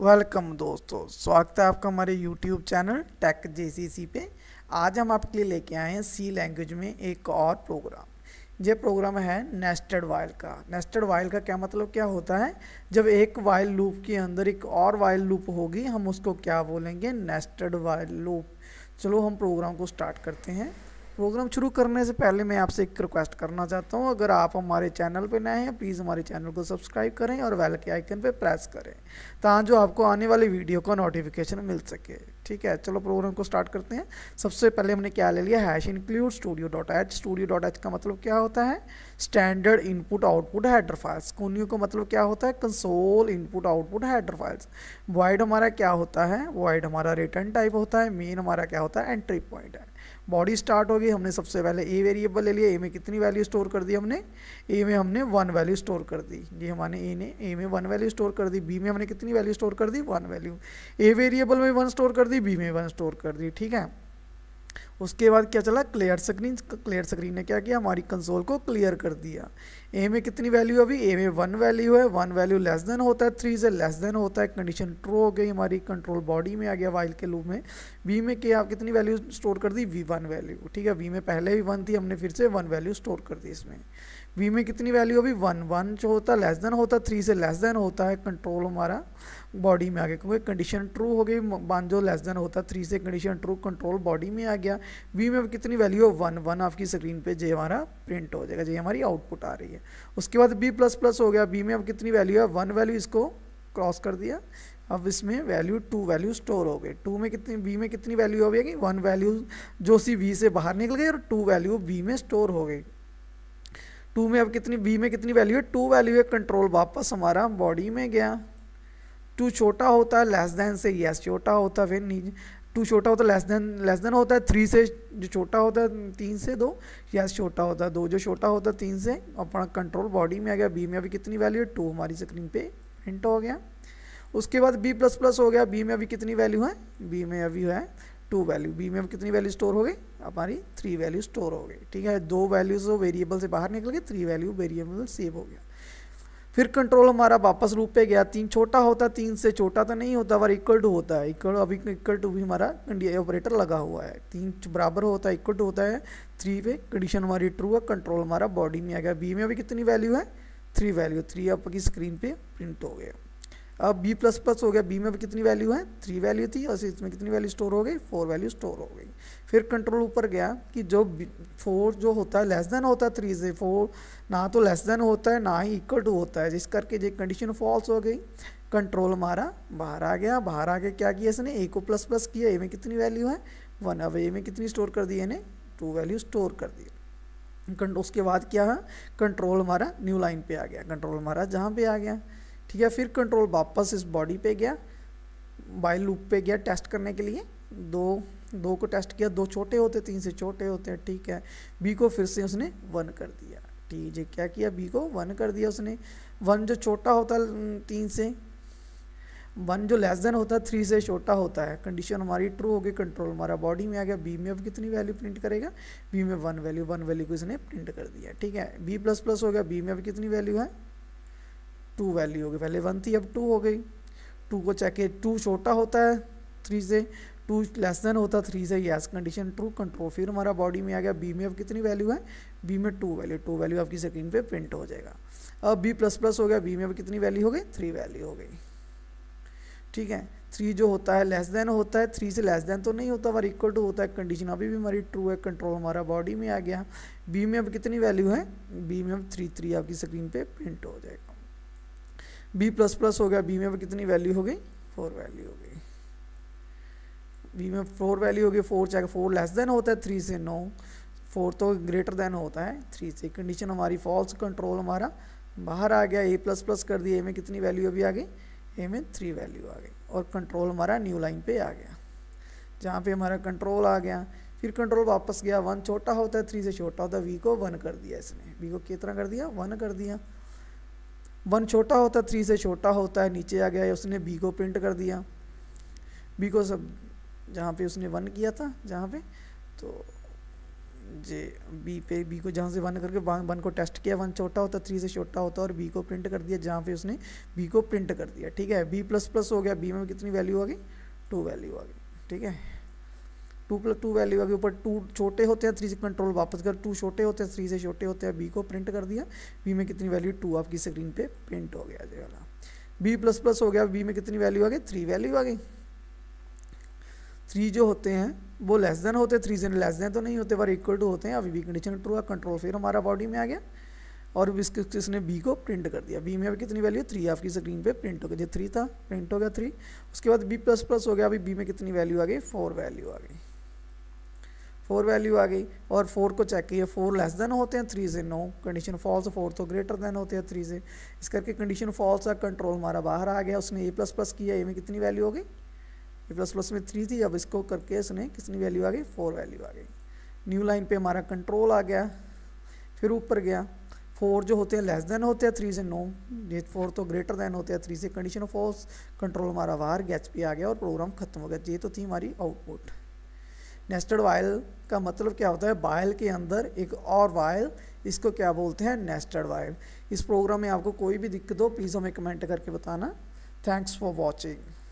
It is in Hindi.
वेलकम दोस्तों स्वागत है आपका हमारे यूट्यूब चैनल टेक जेसीसी पे आज हम आपके लिए लेके आए हैं सी लैंग्वेज में एक और प्रोग्राम ये प्रोग्राम है नेस्टेड वाइल का नेस्टेड वाइल का क्या मतलब क्या होता है जब एक वाइल लूप के अंदर एक और वाइल लूप होगी हम उसको क्या बोलेंगे नेस्टेड वाइल लूप चलो हम प्रोग्राम को स्टार्ट करते हैं प्रोग्राम शुरू करने से पहले मैं आपसे एक रिक्वेस्ट करना चाहता हूँ अगर आप हमारे चैनल पर नए हैं प्लीज़ हमारे चैनल को सब्सक्राइब करें और वेल के आइकन पर प्रेस करें ताकि जो आपको आने वाली वीडियो का नोटिफिकेशन मिल सके ठीक है चलो प्रोग्राम को स्टार्ट करते हैं सबसे पहले हमने क्या ले लिया hash include studio dot h studio dot h का मतलब क्या होता है standard input output header files conio का मतलब क्या होता है console input output header files void हमारा क्या होता है वाइड हमारा रिटर्न टाइप होता है मेन हमारा क्या होता है एंट्री पॉइंट है बॉडी स्टार्ट होगी हमने सबसे पहले ए वेरिएबल ले लिया ए में कितनी वैल्यू स्टोर कर दी हमने ए में हमने वन वैल्यू स्टोर कर दी ये हमारे ए ने ए में वन वैल्यू स्टोर कर दी बी में हमने कितनी वैल्यू स्टोर कर दी वन वैल्यू ए वेरिएबल में वन स्टोर कर दी बी में वन स्टोर कर दी ठीक है उसके बाद क्या चला क्लियर स्क्रीन क्लियर स्क्रीन ने क्या किया हमारी कंसोल को क्लियर कर दिया ए में कितनी वैल्यू अभी ए में वन वैल्यू है वन वैल्यू लेस देन होता है थ्री से लेस देन होता है कंडीशन ट्रू हो गई हमारी कंट्रोल बॉडी में आ गया वाइल के लूप में वी में क्या आप कितनी वैल्यू स्टोर कर दी वी वन वैल्यू ठीक है वी में पहले भी वन थी हमने फिर से वन वैल्यू स्टोर कर दी इसमें वी में कितनी वैल्यू अभी वन वन जो होता है लेस देन होता है थ्री से लेस देन होता है कंट्रोल हमारा बॉडी में आ गया क्योंकि कंडीशन ट्रू हो गई वन जो लेस देन होता है थ्री से कंडीशन ट्रू कंट्रोल बॉडी में आ गया वी में कितनी वैल्यू है वन वन आपकी स्क्रीन पे जे हमारा प्रिंट हो जाएगा जी हमारी आउटपुट आ रही है उसके बाद बी प्लस प्लस हो गया बी में अब कितनी वैल्यू है वन वैल्यू इसको क्रॉस कर दिया अब इसमें वैल्यू टू वैल्यू स्टोर हो गए टू में कितनी बी में कितनी वैल्यू हो गई वन वैल्यू जो सी वी से बाहर निकल गई और टू वैल्यू बी में स्टोर हो गई टू में अब कितनी बी में कितनी वैल्यू है टू वैल्यू है कंट्रोल वापस हमारा बॉडी में गया टू छोटा होता है लेस देन से यस छोटा होता है फिर नीचे टू छोटा होता है लेस देन लेस देन होता है थ्री से जो छोटा होता है तीन से दो या छोटा होता है दो जो छोटा होता है तीन से अपना कंट्रोल बॉडी में आ गया बी में अभी कितनी वैल्यू है टू हमारी स्क्रीन पे प्रिंट हो गया उसके बाद बी प्लस प्लस हो गया बी में अभी कितनी वैल्यू है बी में अभी है टू वैल्यू बी में अभी कितनी वैल्यू स्टोर हो गई हमारी थ्री वैल्यू स्टोर हो गई ठीक है दो वैल्यूज वेरिएबल से बाहर निकल गए थ्री वैल्यू वेरिएबल सेव हो गया फिर कंट्रोल हमारा वापस लूप पे गया तीन छोटा होता तीन से छोटा तो नहीं होता पर इक्वल टू होता है इक्वल अभी इक्वल टू भी हमारा ऑपरेटर लगा हुआ है तीन बराबर होता है इक्वल टू होता है थ्री पे कंडीशन हमारी ट्रू है कंट्रोल हमारा बॉडी में आ गया बी में अभी कितनी वैल्यू है थ्री वैल्यू थ्री आपकी स्क्रीन पे प्रिंट हो गया अब बी प्लस प्लस हो गया बी में कितनी वैल्यू है थ्री वैल्यू थी और इसमें कितनी वैल्यू स्टोर हो गई फोर वैल्यू स्टोर हो गई फिर कंट्रोल ऊपर गया कि जो फोर जो होता है लेस देन होता है थ्री से फोर ना तो लेस देन होता है ना ही इक्वल टू होता है जिस करके जो कंडीशन फॉल्स हो गई कंट्रोल हमारा बाहर आ गया बाहर आके क्या किया इसने ए को प्लस प्लस किया ए में कितनी वैल्यू है वन अब ए में कितनी स्टोर कर दी इन्हें टू वैल्यू स्टोर कर दी उसके बाद क्या है कंट्रोल हमारा न्यू लाइन पे आ गया कंट्रोल हमारा जहाँ पे आ गया ठीक है फिर कंट्रोल वापस इस बॉडी पे गया बाय लूप पे गया टेस्ट करने के लिए दो दो को टेस्ट किया दो छोटे होते तीन से छोटे होते हैं ठीक है बी को फिर से उसने वन कर दिया ठीक है क्या किया बी को वन कर दिया उसने वन जो छोटा होता तीन से वन जो लेस देन होता है थ्री से छोटा होता है कंडीशन हमारी ट्रू होगी कंट्रोल हमारा बॉडी में आ गया बी में अब कितनी वैल्यू प्रिंट करेगा बी में वन वैल्यू वन वैल्यू को इसने प्रिंट कर दिया ठीक है बी प्लस प्लस हो गया बी में अब कितनी वैल्यू है टू वैल्यू हो गई पहले वन थी अब टू हो गई टू को चेक किया टू छोटा होता है थ्री से टू लेस देन होता थ्री से यस कंडीशन ट्रू कंट्रोल फिर हमारा बॉडी में आ गया बी में अब कितनी वैल्यू है बी में टू वैल्यू टू वैल्यू आपकी स्क्रीन पे प्रिंट हो जाएगा अब बी प्लस प्लस हो गया बी में अब कितनी वैल्यू हो गई थ्री वैल्यू हो गई ठीक है थ्री जो होता है लेस देन होता है थ्री से लेस देन तो नहीं होता हमारा इक्वल टू होता है कंडीशन अभी भी हमारी ट्रू है कंट्रोल हमारा बॉडी में आ गया बी में अब कितनी वैल्यू है बी में अब थ्री थ्री आपकी स्क्रीन पे प्रिंट हो जाएगा बी प्लस प्लस हो गया बी में कितनी वैल्यू हो गई फोर वैल्यू हो गई बी में फोर वैल्यू हो गई फोर चाहे फोर लेस देन होता है थ्री से नौ फोर तो ग्रेटर देन होता है थ्री से कंडीशन हमारी फॉल्स कंट्रोल हमारा बाहर आ गया ए प्लस प्लस कर दिया ए में कितनी वैल्यू अभी आ गई ए में थ्री वैल्यू आ गई और कंट्रोल हमारा न्यू लाइन पे आ गया जहाँ पे हमारा कंट्रोल आ गया फिर कंट्रोल वापस गया वन छोटा होता है थ्री से छोटा होता है वी को वन कर दिया इसने वी को कितना कर दिया वन कर दिया वन छोटा होता थ्री से छोटा होता है नीचे आ गया उसने बी को प्रिंट कर दिया बी को सब जहाँ पे उसने वन किया था जहाँ पे तो जे बी पे बी को जहाँ से वन करके वन को टेस्ट किया वन छोटा होता थ्री से छोटा होता और बी को प्रिंट कर दिया जहाँ पे उसने बी को प्रिंट कर दिया ठीक है बी प्लस प्लस हो गया बी में कितनी वैल्यू आ गई टू वैल्यू आ गई ठीक है टू प्लस टू वैल्यू है ऊपर टू छोटे होते हैं थ्री से कंट्रोल वापस कर टू छोटे होते हैं थ्री से छोटे होते हैं बी को प्रिंट कर दिया बी में कितनी वैल्यू टू आपकी स्क्रीन पे प्रिंट हो गया ये वाला बी प्लस प्लस हो गया बी में कितनी वैल्यू आ गई थ्री वैल्यू आ गई थ्री जो होते हैं वो लेस देन होते हैं थ्री से लेस देन तो नहीं होते पर इक्वल टू होते हैं अभी बी कंडीशन ट्रू है कंट्रोल फिर हमारा बॉडी में आ गया और इसके इसने बी को प्रिंट कर दिया बी में अभी कितनी वैल्यू थ्री आपकी स्क्रीन पे प्रिंट हो गया जो थ्री था प्रिंट हो गया थ्री उसके बाद बी प्लस प्लस हो गया अभी बी में कितनी वैल्यू आ गई फोर वैल्यू आ गई फोर वैल्यू आ गई और फोर को चेक किया फोर लेस देन होते हैं थ्री से नो कंडीशन फॉल्स फोर तो ग्रेटर देन होते हैं थ्री से इस करके कंडीशन फॉल्स का कंट्रोल हमारा बाहर आ गया उसने ए प्लस प्लस किया ए में कितनी वैल्यू हो गई ए प्लस प्लस में थ्री थी अब इसको करके इसने कितनी वैल्यू आ गई फोर वैल्यू आ गई न्यू लाइन पे हमारा कंट्रोल आ गया फिर ऊपर गया फोर जो होते हैं लेस देन होते हैं थ्री से नो ये फोर तो ग्रेटर देन होते हैं थ्री से कंडीशन ऑफ फॉल्स कंट्रोल हमारा बाहर गैच पे आ गया और प्रोग्राम खत्म हो गया ये तो थी हमारी आउटपुट नेस्टेड वायल का मतलब क्या होता है वायल के अंदर एक और वायल इसको क्या बोलते हैं नेस्टेड वायल इस प्रोग्राम में आपको कोई भी दिक्कत हो प्लीज़ हमें कमेंट करके बताना थैंक्स फॉर वॉचिंग